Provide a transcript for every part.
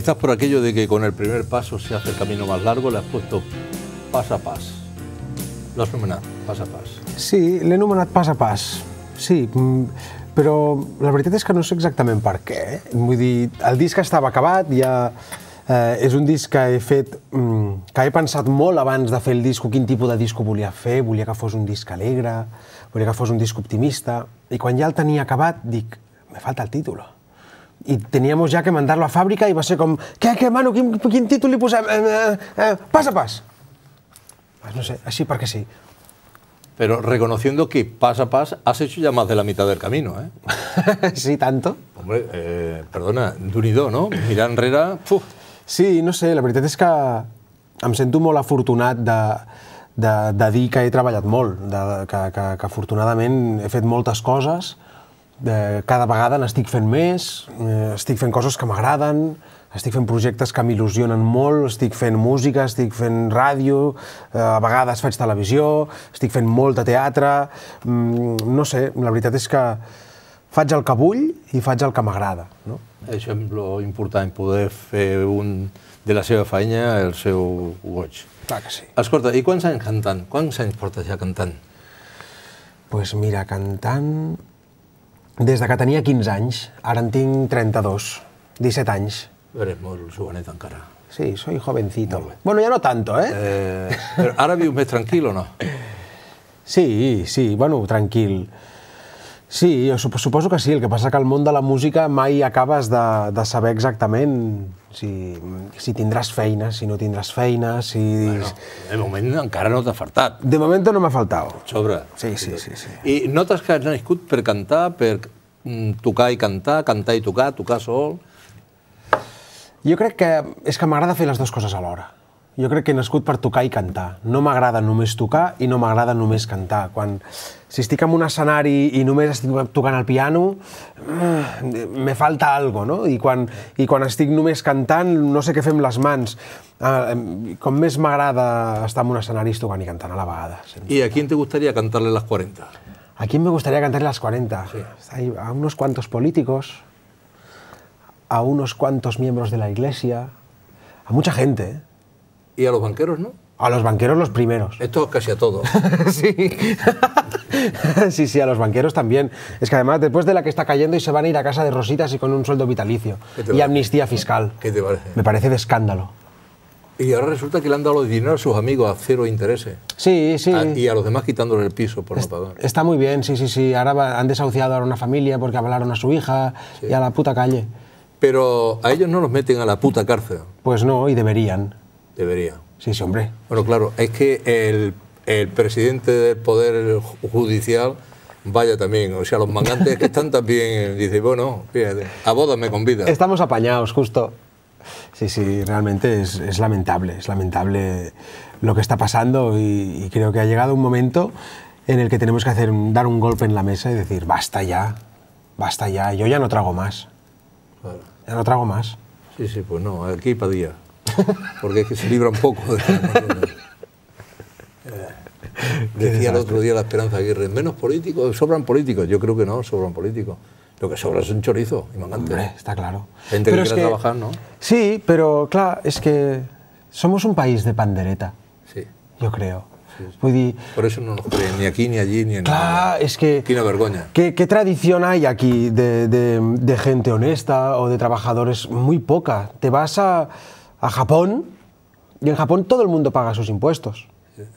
Quizás por aquello de que con el primer paso se hace el camino más largo, le has puesto pas a pas. has nomenat, pas a pas. Sí, l'he nomenat pas a pas. Sí, mm, però la veritat és que no sé exactament per què. Eh? Vull dir, el disc estava acabat, ja... Eh, és un disc que he fet, mm, que he pensat molt abans de fer el disco, quin tipus de disco volia fer, volia que fos un disc alegre, volia que fos un disc optimista, i quan ja el tenia acabat dic, me falta el títol i teníem ja que mandar-lo a fàbrica i va ser com, què, què, mano, quin, quin títol li posem? Eh, eh, eh, eh, pas a pas. No sé, així perquè sí. Però reconociendo que pas a pas has hecho ya más de la mitad del camino, ¿eh? sí, tanto. Hombre, eh, perdona, do, no? Mirar enrere... Puf. Sí, no sé, la veritat és que em sento molt afortunat de, de, de dir que he treballat molt, de, que, que, que afortunadament he fet moltes coses, de eh, cada vegada n'estic fent més, eh, estic fent coses que m'agraden, estic fent projectes que m'il·lusionen molt, estic fent música, estic fent ràdio, eh, a vegades faig televisió, estic fent molt de teatre, mm, no sé, la veritat és que faig el que vull i faig el que m'agrada. No? Això és important, poder fer un, de la seva feina el seu goig. Clar que sí. Escolta, i quants anys cantant? Quants anys portes ja cantant? Doncs pues mira, cantant des de que tenia 15 anys, ara en tinc 32, 17 anys. Eres molt jovenet encara. Sí, soy jovencito. Bueno, ya no tanto, ¿eh? eh però ara vius més tranquil o no? Sí, sí, bueno, tranquil. Sí, jo suposo que sí, el que passa que el món de la música mai acabes de, de saber exactament si, si tindràs feina, si no tindràs feina, si... Bueno, de moment encara no t'ha faltat. De moment no m'ha faltat. Sobre. Sí, sí, sí, sí. I notes que has nascut per cantar, per mm, tocar i cantar, cantar i tocar, tocar sol... Jo crec que és que m'agrada fer les dues coses alhora. yo creo que he nascut per tocar i cantar. No m'agrada només tocar i no m'agrada només cantar. Quan, si estic en un escenari i només estic tocant el piano, mm, me falta algo, no? I quan, I quan estic només cantant, no sé què fem las mans. Ah, em, com més m'agrada estar en un escenari y i cantant a la vegada. ¿Y a quién te gustaría cantarle las 40? ¿A quién me gustaría cantarle las 40? A unos cuantos políticos, a unos cuantos miembros de la iglesia, a mucha gente, ¿eh? ¿Y a los banqueros no? A los banqueros los primeros. Esto casi a todos. sí. sí, sí, a los banqueros también. Es que además, después de la que está cayendo y se van a ir a casa de rositas y con un sueldo vitalicio. Y amnistía fiscal. ¿Qué te parece? Me parece de escándalo. Y ahora resulta que le han dado los dinero a sus amigos a cero intereses. Sí, sí. y a los demás quitándoles el piso por es, Está muy bien, sí, sí, sí. Ahora han desahuciado a una familia porque hablaron a su hija y a la puta calle. Pero a ellos no los meten a la puta cárcel. Pues no, y deberían. Debería. Sí, sí, hombre. Bueno, claro, es que el, el presidente del Poder Judicial vaya también, o sea, los mangantes que están también, dice, bueno, a bodas me convida. Estamos apañados, justo. Sí, sí, realmente es, es lamentable, es lamentable lo que está pasando y, creo que ha llegado un momento en el que tenemos que hacer, dar un golpe en la mesa y decir, basta ya, basta ya, yo ya no trago más. Ya no trago más. Sí, sí, pues no, aquí para día porque es que se libra un poco Decía el otro día la Esperanza Aguirre, menos políticos, sobran políticos. Yo creo que no, sobran políticos. Lo que sobra es un chorizo y está claro. Gente que quiere trabajar, ¿no? Sí, pero claro, es que somos un país de pandereta. Sí. Yo creo. por eso no nos creen ni aquí, ni allí, ni en claro es que... tiene vergüenza. ¿Qué, tradición hay aquí de gente honesta o de trabajadores? Muy poca. Te vas a a Japón y en Japón todo el mundo paga sus impuestos.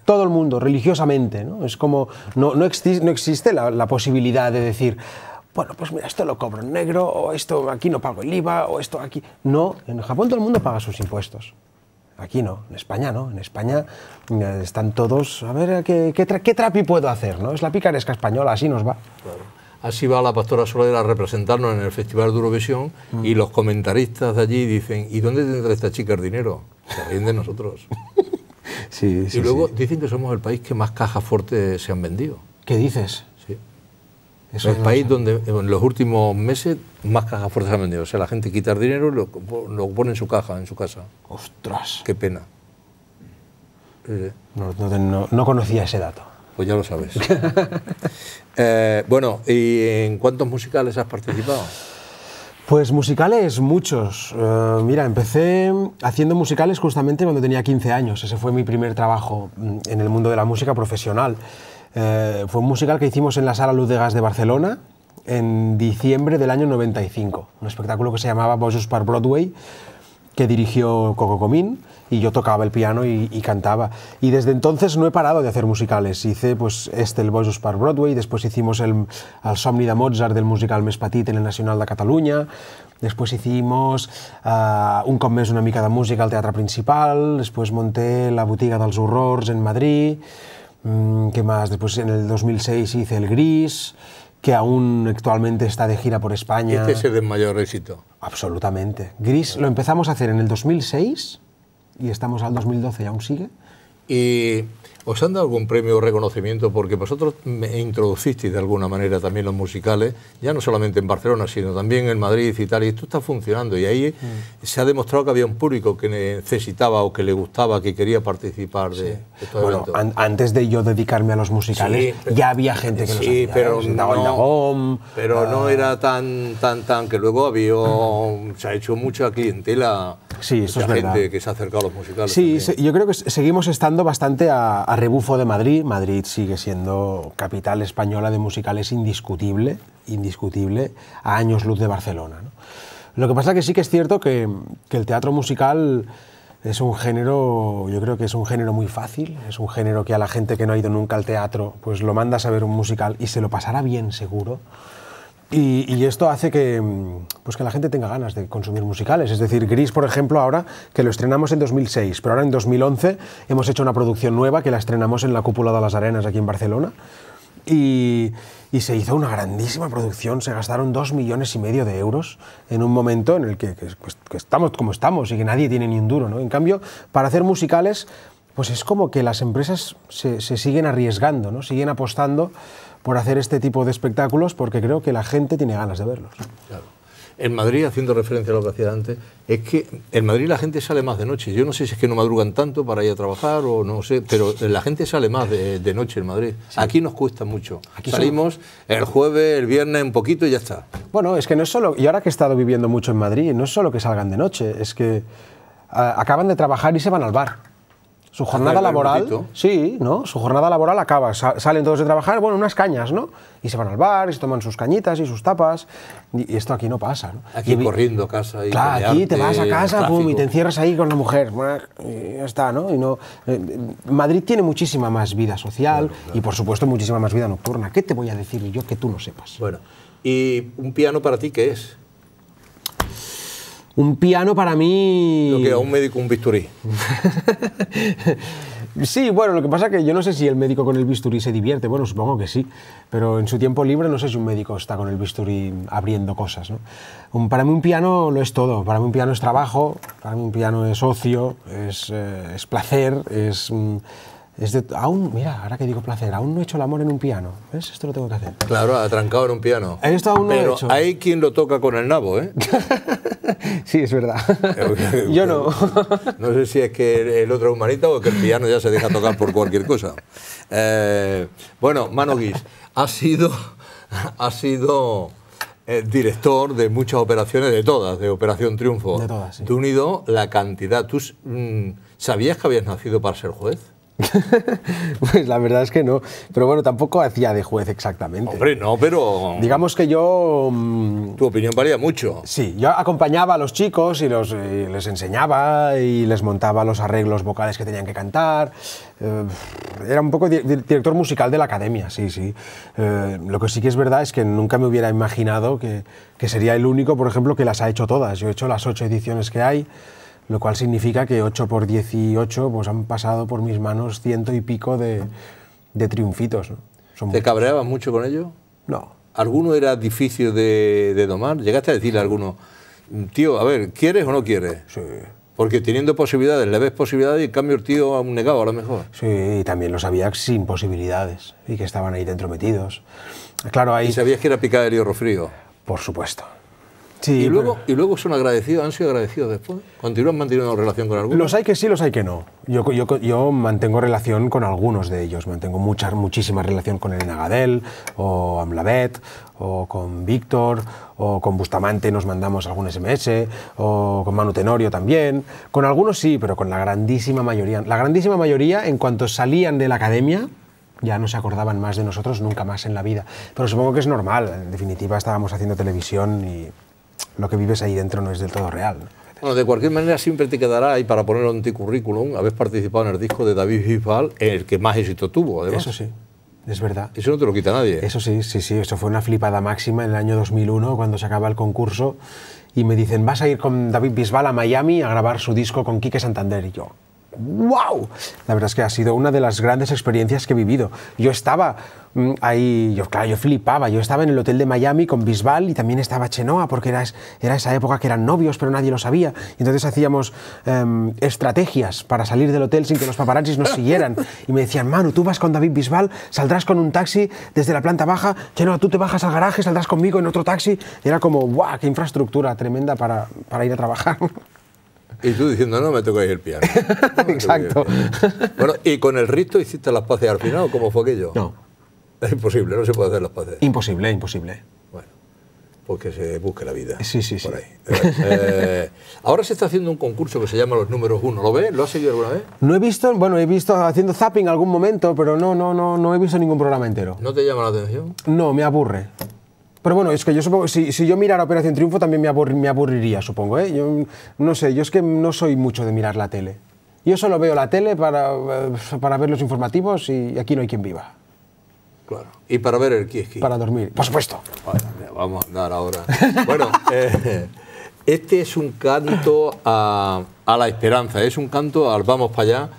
Todo el mundo, religiosamente. ¿no? Es como, no, no, no existe la, posibilidad de decir, bueno, pues mira, esto lo cobro en negro, o esto aquí no pago el IVA, o esto aquí. No, en Japón todo el mundo paga sus impuestos. Aquí no, en España no. En España están todos, a ver, ¿qué, trapi puedo hacer? ¿no? Es la picaresca española, así nos va. Claro. Así va la pastora Solera a representarnos en el Festival de Eurovisión y mm. los comentaristas de allí dicen, ¿y dónde tendrá esta chica el dinero? Se de nosotros. y luego dicen que somos el país que más cajas fuertes se han vendido. ¿Qué dices? Sí. el país donde en los últimos meses más cajas fuertes se han vendido. O sea, la gente quita el dinero y lo, pone en su caja, en su casa. ¡Ostras! ¡Qué pena! no conocía ese dato. Pues ya lo sabes. Eh, bueno, ¿y en cuántos musicales has participado? Pues musicales muchos. Eh, mira, empecé haciendo musicales justamente cuando tenía 15 años. Ese fue mi primer trabajo mm, en el mundo de la música profesional. Eh, fue un musical que hicimos en la Sala Luz de Gas de Barcelona en diciembre del año 95. Un espectáculo que se llamaba Voices para Broadway, que dirigió Coco Comín y yo tocaba el piano y, cantaba. Y desde entonces no he parado de hacer musicales. Hice pues este, el Voices para Broadway, después hicimos el, el Somni de Mozart del musical Mes Petit en el Nacional de Cataluña, después hicimos eh, un cop una mica de música al Teatro Principal, después monté la Botiga dels Horrors en Madrid, que mm, ¿qué más? Después en el 2006 hice El Gris, que aún actualmente está de gira por España. Este es el de mayor éxito. Absolutamente. Gris lo empezamos a hacer en el 2006 y estamos al 2012 y aún sigue. Y ¿Os han dado algún premio o reconocimiento? Porque vosotros me introducisteis de alguna manera también los musicales, ya no solamente en Barcelona, sino también en Madrid y tal, y esto está funcionando. Y ahí mm. se ha demostrado que había un público que necesitaba o que le gustaba, que quería participar de de esto. bueno, antes de yo dedicarme a los musicales, ya había gente que sí, hacía. pero, ¿eh? no, pero no ah. era tan, tan, tan, que luego había, se ha hecho mucha clientela, sí, eso es gente que se ha acercado a los musicales. Sí, yo creo que seguimos estando bastante a a rebufo de Madrid, Madrid sigue siendo capital española de musicales indiscutible, indiscutible, a años luz de Barcelona. Lo que pasa que sí que es cierto que, que, el teatro musical es un género, yo creo que es un género muy fácil, es un género que a la gente que no ha ido nunca al teatro, pues lo mandas a ver un musical y se lo pasará bien seguro. Y, esto hace mm, pues que, la gente tenga ganas de consumir musicales. Es decir, Gris, por ejemplo, ahora que lo estrenamos en 2006, pero ahora en 2011 hemos hecho una producción nueva que la estrenamos en la Cúpula de las Arenas aquí en Barcelona. Y, se hizo una grandísima producción, se gastaron dos millones y medio de euros en un momento en el pues, que, estamos como estamos y que nadie tiene ni un duro. ¿no? En cambio, para hacer musicales, pues es como que las empresas se, siguen arriesgando, ¿no? siguen apostando por hacer este tipo de espectáculos porque creo que la gente tiene ganas de verlos. En Madrid, haciendo referencia a lo que hacía antes, es que en Madrid la gente sale más de noche. Yo no sé si es que no madrugan tanto para ir a trabajar o no sé, pero la gente sale más de, noche en Madrid. Aquí nos cuesta mucho. Salimos el jueves, el viernes, un poquito y ya está. Bueno, es que no es solo, y ahora que he estado viviendo mucho en Madrid, no es solo que salgan de noche, es que ah, acaban de trabajar y se van al bar su jornada laboral, sí, ¿no? Su jornada laboral acaba, salen todos de trabajar, bueno, unas cañas, ¿no? Y se van al bar, y se toman sus cañitas y sus tapas, y, esto aquí no pasa, ¿no? Aquí corriendo a casa y Claro, aquí te vas a casa, y te encierras ahí con la mujer, ya está, ¿no? Eh, Madrid tiene muchísima más vida social y por supuesto muchísima más vida nocturna. ¿Qué te voy a decir yo que tú no sepas? Bueno, ¿y un piano para ti qué es? Un piano para mí... que un médico un bisturí. sí, bueno, lo que pasa es que yo no sé si el médico con el bisturí se divierte, bueno, supongo que sí, pero en su tiempo libre no sé si un médico está con el bisturí abriendo cosas. para mí un piano lo es todo, para mí un piano es trabajo, para mí un piano es ocio, es, eh, es placer, es... Mm, aún, mira, ahora que digo placer, aún no he hecho el amor en un piano. ¿Ves? Esto lo tengo que hacer. Claro, atrancado en un piano. hay quien lo toca con el nabo, ¿eh? sí, es verdad. Yo no. no sé si es que el otro es o que el piano ya se deja tocar por cualquier cosa. Eh, bueno, Mano Guis, ha sido... Ha sido eh, director de muchas operaciones, de todas, de Operación Triunfo. De todas, sí. Tú unido la cantidad. ¿Tú mm, sabías que habías nacido para ser juez? pues la verdad es que no. Pero bueno, tampoco hacía de juez exactamente. Hombre, no, pero. Mm, Digamos que yo. Mm, tu opinión varía mucho. Sí, yo acompañaba a los chicos y, los, eh, les enseñaba y les montaba los arreglos vocales que tenían que cantar. Eh, era un poco director musical de la academia, sí, sí. Eh, lo que sí que es verdad es que nunca me hubiera imaginado que, que sería el único, por ejemplo, que las ha hecho todas. Yo he hecho las ocho ediciones que hay lo cual significa que 8 por 18 pues han pasado por mis manos ciento y pico de, de triunfitos. ¿Te cabreabas mucho con ellos? No. ¿Alguno era difícil de, de domar? ¿Llegaste a decirle a alguno, tío, a ver, ¿quieres o no quieres? Sí. Porque teniendo posibilidades, le ves posibilidades y en cambio el tío a un negado a lo mejor. Sí, y también lo sabía sin posibilidades y que estaban ahí dentro metidos. Claro, ahí... ¿Y sabías que era picada el hierro frío? Por supuesto y, luego, y luego son agradecidos, han sido agradecidos después. ¿Continúan manteniendo relación con algunos? Los hay que sí, los hay que no. Yo, yo, mantengo relación con algunos de ellos. Mantengo muchas muchísima relación con Elena Gadel, o Amlavet, o con Víctor, o con Bustamante nos mandamos algún SMS, o con Manu Tenorio también. Con algunos sí, pero con la grandísima mayoría. La grandísima mayoría, en cuanto salían de la academia, ya no se acordaban más de nosotros nunca más en la vida. Pero supongo que es normal, en definitiva estábamos haciendo televisión y lo que vives ahí dentro no es del todo real. de cualquier manera siempre te quedará, ahí para ponerlo en tu currículum, habéis participado en el disco de David Bisbal, el que más éxito tuvo, además. Eso sí, es verdad. Eso no te lo quita nadie. Eso sí, sí, sí, eso fue una flipada máxima en el año 2001, cuando se acaba el concurso, y me dicen, vas a ir con David Bisbal a Miami a grabar su disco con Quique Santander, y yo, ¡Wow! La verdad es que ha sido una de las grandes experiencias que he vivido. Yo estaba mm, ahí, yo, claro, yo flipaba. Yo estaba en el hotel de Miami con Bisbal y también estaba Chenoa, porque era, esa época que eran novios, pero nadie lo sabía. Y entonces hacíamos em, estrategias para salir del hotel sin que los paparazzis nos siguieran. Y me decían, Manu, tú vas con David Bisbal, saldrás con un taxi desde la planta baja, Chenoa, tú te bajas al garaje, saldrás conmigo en otro taxi. era como, ¡guau! ¡Qué infraestructura tremenda para ir a trabajar! Y tú diciendo, no me tocáis el piano. Exacto. Bueno, ¿y con el rito hiciste las paces al final o cómo fue aquello? No. Es imposible, no se puede hacer las paces. Imposible, imposible. Bueno, porque pues se busque la vida. Sí, sí, sí. Por ahí. Eh, ahora se está haciendo un concurso que se llama Los Números Uno, ¿Lo ves? ¿Lo has seguido alguna vez? No he visto, bueno, he visto haciendo zapping algún momento, pero no, no, no, no he visto ningún programa entero. ¿No te llama la atención? No, me aburre. Pero bueno, es que yo supongo, si, si yo mirara Operación Triunfo también me, me aburriría, supongo, ¿eh? Yo no sé, yo es que no soy mucho de mirar la tele. Yo solo veo la tele para, eh, ver los informativos y aquí no hay quien viva. Claro. Y para ver el kieski. Para dormir, por supuesto. vamos a andar ahora. bueno, eh, este es un canto a, la esperanza, es un canto al vamos para allá,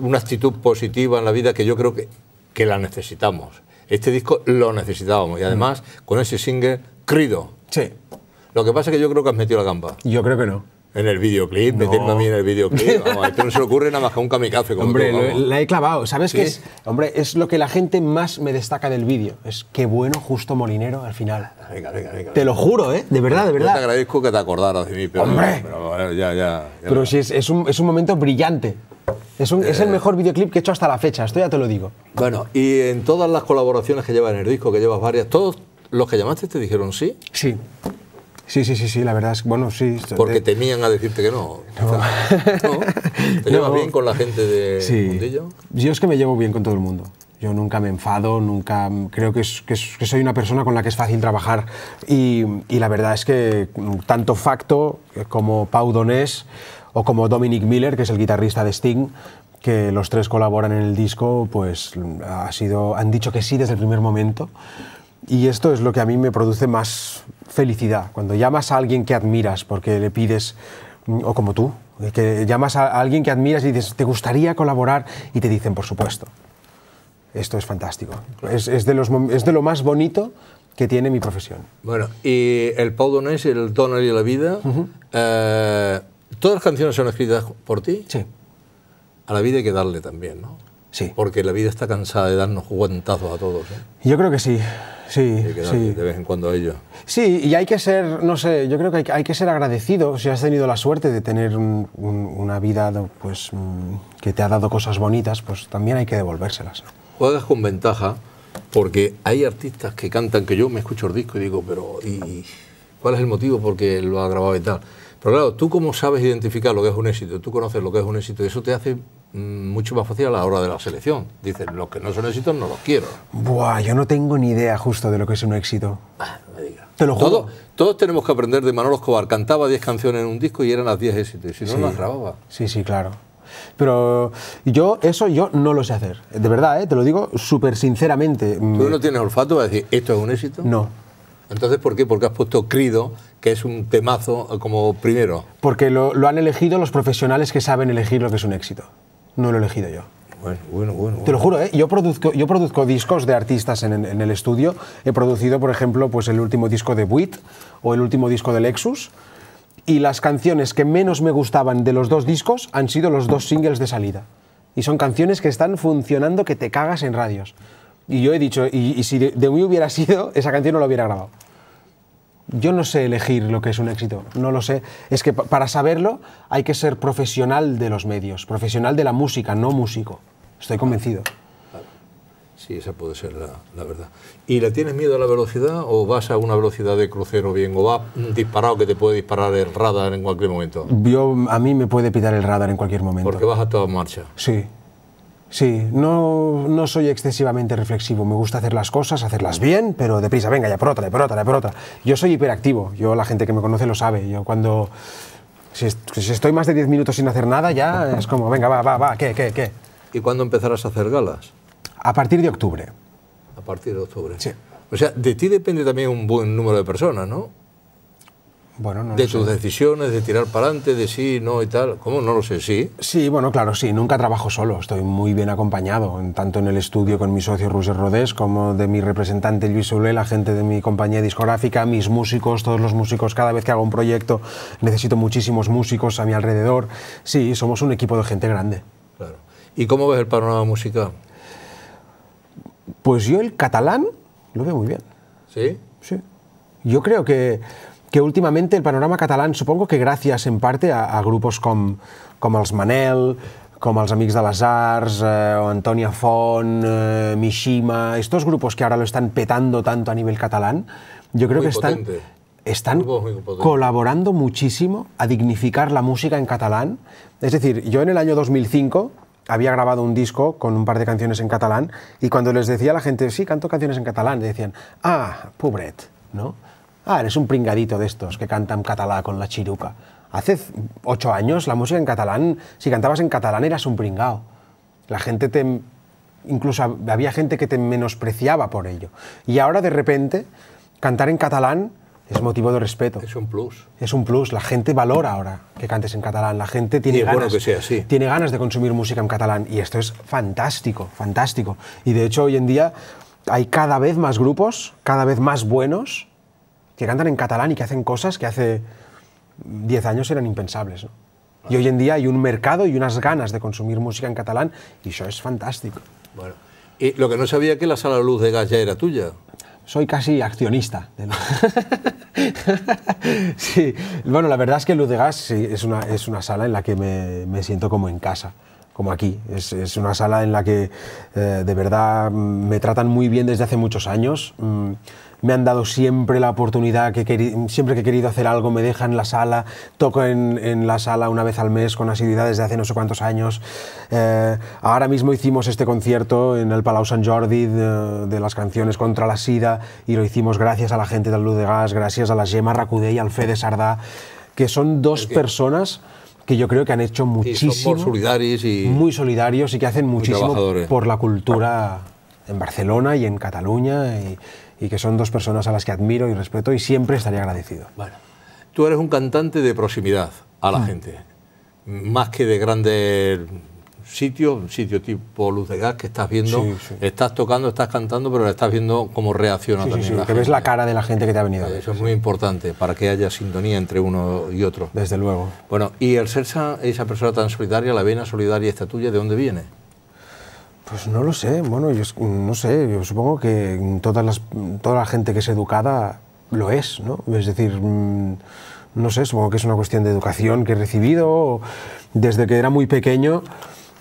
una actitud positiva en la vida que yo creo que, que la necesitamos este disco lo necesitábamos. Y además, mm. con ese single, Crido. Sí. Lo que pasa es que yo creo que has metido la gamba. Yo creo que no. En el videoclip, metiendo a mí en el videoclip. Vamos, esto no se le ocurre nada más que un kamikaze. hombre, la he clavado. ¿Sabes qué es? Hombre, es lo que la gente más me destaca del vídeo. Es que bueno, justo Molinero al final. Venga, venga, venga. Te lo juro, ¿eh? De verdad, de verdad. te agradezco que te acordaras de mí, pero. ¡Hombre! Pero, ya, ya, Pero si es, es, un, es un momento brillante. Es, el eh, mejor videoclip que he hecho hasta la fecha, esto ya te lo digo. Bueno, y en todas las colaboraciones que llevas en el disco, que llevas varias, ¿todos los que llamaste te dijeron sí? Sí. Sí, sí, sí, sí, la verdad es bueno, sí. Porque eh, temían a decirte que no. No. ¿Te llevas bien con la gente de sí. Yo es que me llevo bien con todo el mundo. Yo nunca me enfado, nunca. Creo que, soy una persona con la que es fácil trabajar. Y, y la verdad es que tanto Facto como Pau Donés o como Dominic Miller, que es el guitarrista de Sting, que los tres colaboran en el disco, pues ha sido, han dicho que sí desde el primer momento. Y esto es lo que a mí me produce más felicidad, cuando llamas a alguien que admiras porque le pides, mm, o como tú, que llamas a alguien que admiras y dices, ¿te gustaría colaborar? Y te dicen, por supuesto. Esto es fantástico. Es, es de, lo más bonito que tiene mi profesión. Bueno, y el Paul Donés, el Donald y la vida, ¿Todas las canciones son escritas por ti? Sí. A la vida hay que darle también, ¿no? Sí. Porque la vida está cansada de darnos guantazos a todos. ¿eh? Yo creo que sí. Sí, hay que sí. de vez en cuando a ellos. Sí, y hay que ser, no sé, yo creo que hay, que ser agradecido si has tenido la suerte de tener una vida pues, mm, que te ha dado cosas bonitas, pues también hay que devolvérselas. Juegas con ventaja porque hay artistas que cantan que yo me escucho el disco y digo, pero ¿y cuál es el motivo qué lo ha grabado y tal? Pero claro, tú cómo sabes identificar lo que es un éxito, tú conoces lo que es un éxito, y eso te hace mm, mucho más fácil a la hora de la selección. Dices, los que no son éxitos no los quiero. Buah, yo no tengo ni idea justo de lo que es un éxito. Ah, no Te lo juro. Todos, tenemos que aprender de Manolo Escobar. Cantaba 10 canciones en un disco y eran las 10 éxitos, y si no, sí. las grababa. Sí, sí, claro. Pero yo, eso yo no lo sé hacer. De verdad, ¿eh? te lo digo súper sinceramente. ¿Tú no tienes olfato para decir esto es un éxito? No. Entonces, ¿por qué? Porque has puesto Crido, que es un temazo eh, como primero. Porque lo, han elegido los profesionales que saben elegir lo que es un éxito. No lo he elegido yo. Bueno, bueno, bueno, Te lo juro, ¿eh? yo, produzco, yo produzco discos de artistas en, el estudio. He producido, por ejemplo, pues el último disco de Buit o el último disco de Lexus. Y las canciones que menos me gustaban de los dos discos han sido los dos singles de salida. Y son canciones que están funcionando que te cagas en radios. Y yo he dicho, y, si de mí hubiera sido, esa canción no la hubiera grabado. Yo no sé elegir lo que es un éxito, no lo sé. Es que para saberlo hay que ser profesional de los medios, profesional de la música, no músico. Estoy convencido. Sí, esa puede ser la, verdad. ¿Y le tienes miedo a la velocidad o vas a una velocidad de crucero bien o va disparado que te puede disparar el radar en cualquier momento? Yo, a mí me puede pitar el radar en cualquier momento. Porque vas a toda marcha. Sí, Sí, no, no, soy excesivamente reflexivo. Me gusta hacer las cosas, hacerlas bien, pero deprisa, venga, ya por otra, ya por otra, ya por otra. Yo soy hiperactivo. Yo, la gente que me conoce lo sabe. Yo cuando. Si, estoy más de 10 minutos sin hacer nada, ya es como, venga, va, va, va, ¿qué, qué, qué? ¿Y cuándo empezarás a hacer galas? A partir de octubre. A partir de octubre. Sí. O sea, de ti depende también un buen número de personas, ¿no? de tus decisiones, de tirar para adelante, de sí, no y tal. ¿Cómo? No lo sé, sí. Sí, bueno, claro, sí. Nunca trabajo solo. Estoy muy bien acompañado, tanto en el estudio con mi socio Roger Rodés, como de mi representante Luis Solé, la gente de mi compañía discográfica, mis músicos, todos los músicos. Cada vez que hago un proyecto necesito muchísimos músicos a mi alrededor. Sí, somos un equipo de gente grande. Claro. ¿Y cómo ves el panorama musical? Pues yo el catalán lo veo muy bien. ¿Sí? Sí. Yo creo que que últimamente el panorama catalán, supongo que gracias en parte a, grupos como com els Manel, como els Amics de les Arts, eh, o Antonia Font, eh, Mishima, estos grupos que ahora lo están petando tanto a nivel catalán, yo creo que están, están colaborando muchísimo a dignificar la música en catalán. Es decir, yo en el año 2005 había grabado un disco con un par de canciones en catalán y cuando les decía a la gente, sí, canto canciones en catalán, decían, ah, pubret ¿no? Ah, es un pringadito de estos que cantan en con la chiruca. Hace ocho años la música en catalán, si cantabas en catalán eras un pringao. La gente te... Incluso había gente que te menospreciaba por ello. Y ahora de repente cantar en catalán es motivo de respeto. Es un plus. Es un plus. La gente valora ahora que cantes en catalán. La gente tiene, tiene ganas de consumir música en catalán. Y esto es fantástico, fantástico. Y de hecho hoy en día hay cada vez más grupos, cada vez más buenos, que cantan en catalán y que hacen cosas que hace 10 años eran impensables. Y hoy en día hay un mercado y unas ganas de consumir música en catalán y eso es fantástico. Bueno, y lo que no sabía que la sala luz de Gas ya era tuya. Soy casi accionista. sí, bueno, la verdad es que Luz de Gas es, una, es una sala en la que me, siento como en casa como aquí. Es, una sala en la que eh, de verdad mm, me tratan muy bien desde hace muchos años. Mm, me han dado siempre la oportunidad, que siempre que he querido hacer algo me dejan en la sala, toco en, la sala una vez al mes con asiduidad desde hace no sé cuántos años. Eh, ahora mismo hicimos este concierto en el Palau Sant Jordi de, las canciones contra la sida y lo hicimos gracias a la gente de Luz de Gas, gracias a la Gemma Racudé y al Fede Sardá, que son dos personas que yo creo que han hecho muchísimo. y muy solidarios y que hacen muchísimo por la cultura en Barcelona y en Cataluña y que son dos personas a las que admiro y respeto y siempre estaré agradecido. Bueno, tú eres un cantante de proximidad a la mm. gente, más que de grandes sitios, sitio tipo luz de gas que estás viendo, estás tocando, estás cantando, pero estás viendo cómo reacciona sí, también. La que ves la cara de la gente que te ha venido. Eso es muy importante para que haya sintonía entre uno y otro. Desde luego. Bueno, y el ser esa persona tan solidaria, la vena solidaria esta tuya, ¿de dónde viene? Pues no lo sé, bueno, yo no sé, yo supongo que todas toda la gente que es educada lo es, ¿no? Es decir, mm, no sé, supongo que es una cuestión de educación que he recibido desde que era muy pequeño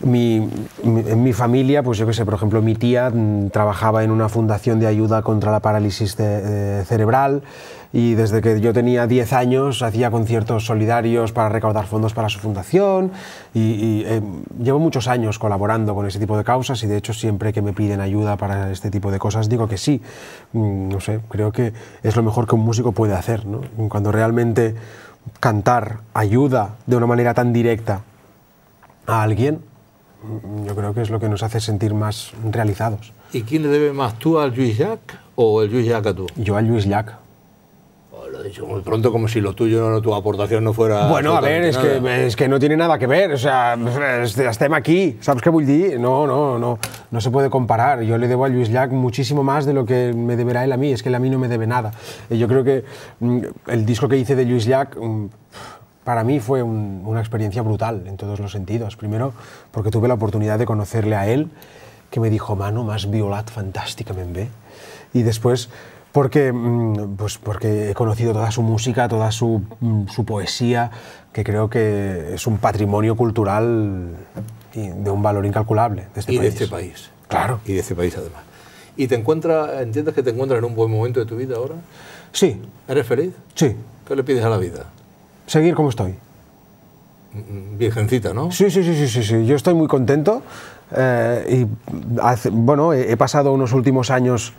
mi, en mi familia, pues yo qué sé, por ejemplo, mi tía mm, trabajaba en una fundación de ayuda contra la parálisis eh, cerebral y desde que yo tenía 10 años hacía conciertos solidarios para recaudar fondos para su fundación y, eh, llevo muchos años colaborando con ese tipo de causas y de hecho siempre que me piden ayuda para este tipo de cosas digo que sí. Mm, no sé, creo que es lo mejor que un músico puede hacer, Cuando realmente cantar ayuda de una manera tan directa a alguien, yo creo que es lo que nos hace sentir más realizados. ¿Y quién le debe más, tú al Luis Jacques o el Luis Jacques a tú? Yo al Luis Jacques. Oh, lo he dicho muy pronto, como si lo tuyo, no, tu aportación no fuera. Bueno, a ver, es que, es que no tiene nada que ver. O sea, estemos aquí, ¿sabes qué a No, no, no, no se puede comparar. Yo le debo a Luis Jack muchísimo más de lo que me deberá él a mí. Es que él a mí no me debe nada. Eh, yo creo que mm, el disco que hice de Luis Jack para mí fue una experiencia brutal en todos los sentidos. Primero, porque tuve la oportunidad de conocerle a él, que me dijo, mano, más violat fantásticamente. Y después, porque, mm, pues porque he conocido toda su música, toda su, mm, su poesía, que creo que es un patrimonio cultural de un valor incalculable de este y de este país. Claro. Y de este país, además. ¿Y te encuentras, entiendes que te encuentras en un buen momento de tu vida ahora? Sí. ¿Eres feliz? Sí. ¿Qué le pides a la vida? seguir como estoy. Virgencita, ¿no? Sí, sí, sí, sí, sí, yo estoy muy contento. Eh, y bueno, he, pasado unos últimos años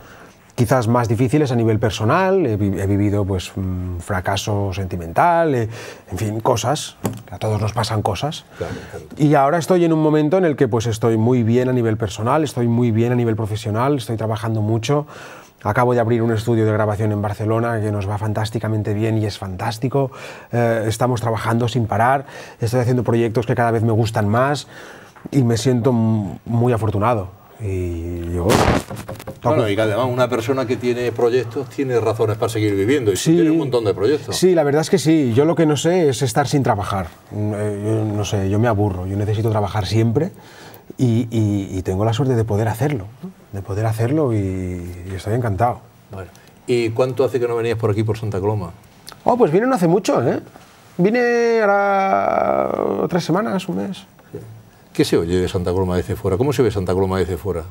quizás más difíciles a nivel personal, he, vivido pues mm, fracaso sentimental, en fin, cosas, a todos nos pasan cosas. Y ahora estoy en un momento en el que pues estoy muy bien a nivel personal, estoy muy bien a nivel profesional, estoy trabajando mucho, Acabo de abrir un estudio de grabación en Barcelona que nos va fantásticamente bien y es fantástico. Eh, estamos trabajando sin parar, estoy haciendo proyectos que cada vez me gustan más y me siento muy afortunado. Y yo. Bueno, y además una persona que tiene proyectos tiene razones para seguir viviendo y sí, tiene un montón de proyectos. Sí, la verdad es que sí. Yo lo que no sé es estar sin trabajar. Mm, eh, yo no sé, yo me aburro, yo necesito trabajar siempre y, y tengo la suerte de poder hacerlo de poder hacerlo y, estoy encantado. ¿y cuánto hace que no venías por aquí, por Santa Coloma? Oh, pues vine no hace mucho, ¿eh? Vine ahora tres semanas, un mes. ¿Qué se oye de Santa Coloma desde fuera? ¿Cómo se ve Santa Coloma desde fuera?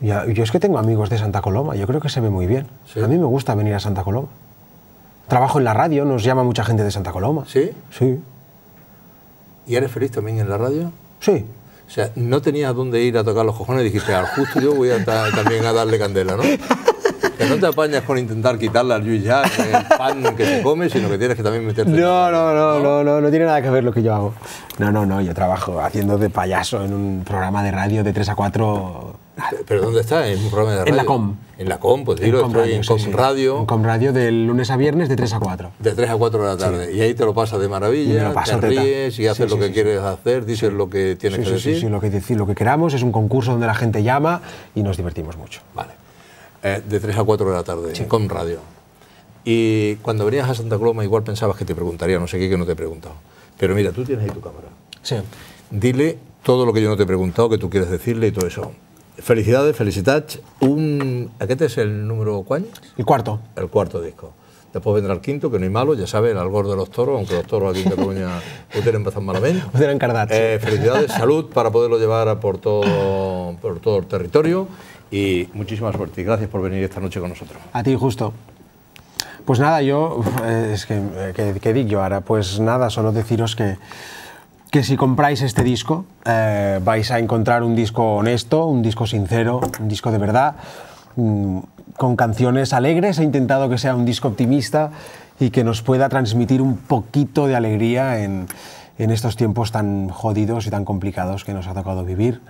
yo es que tengo amigos de Santa Coloma, yo creo que se ve muy bien. A mí me gusta venir a Santa Coloma. Trabajo en la radio, nos llama mucha gente de Santa Coloma. ¿Sí? Sí. ¿Y eres feliz también en la radio? Sí. O sea, no tenías dónde ir a tocar los cojones y dijiste, al justo yo voy a también a darle candela, ¿no? Que no te apañas con intentar quitarle al Yuya el pan que se come, sino que tienes que también meterte. No, no, no, no, no, no tiene nada que ver lo que yo hago. No, no, no, yo trabajo haciendo de payaso en un programa de radio de 3 a 4 ¿Pero dónde está? ¿En un programa de radio? En la COM. En la COM, pues digo, estoy en COM Radio. En COM Radio del lunes a viernes de 3 a 4. De 3 a 4 de la tarde. Y ahí te lo pasa de maravilla, te ríes y haces lo que quieres hacer, dices lo que tienes que decir. Sí, lo que, decir, lo que queramos. Es un concurso donde la gente llama y nos divertimos mucho. Vale. Eh, de 3 a 4 de la tarde, en COM Radio. Y cuando venías a Santa Coloma igual pensabas que te preguntaría, no sé qué, que no te he preguntado. Pero mira, tú tienes ahí tu cámara. Sí. Dile todo lo que yo no te he preguntado, que tú quieres decirle y todo eso. Felicidades, felicitats. Un... te es el número cuál? El cuarto. El cuarto disco. Después vendrá el quinto, que no hay malo, ya sabes, el algor de los toros, aunque los toros aquí en Cataluña lo tienen malamente. Eh, felicidades, salud para poderlo llevar por todo, por todo el territorio y muchísima suerte. Gracias por venir esta noche con nosotros. A ti, justo. Pues nada, yo, es que, eh, ¿qué, qué digo yo ahora? Pues nada, solo deciros que que si compráis este disco eh, vais a encontrar un disco honesto, un disco sincero, un disco de verdad, mm, con canciones alegres. He intentado que sea un disco optimista y que nos pueda transmitir un poquito de alegría en, en estos tiempos tan jodidos y tan complicados que nos ha tocado vivir.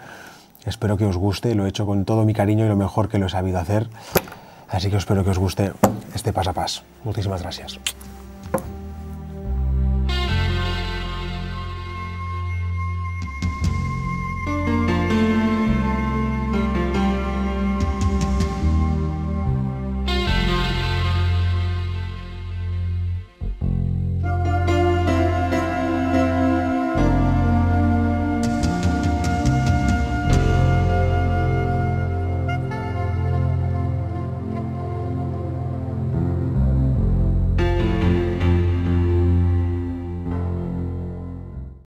Espero que os guste, lo he hecho con todo mi cariño y lo mejor que lo he sabido hacer. Así que espero que os guste este paso a Muchísimas gracias.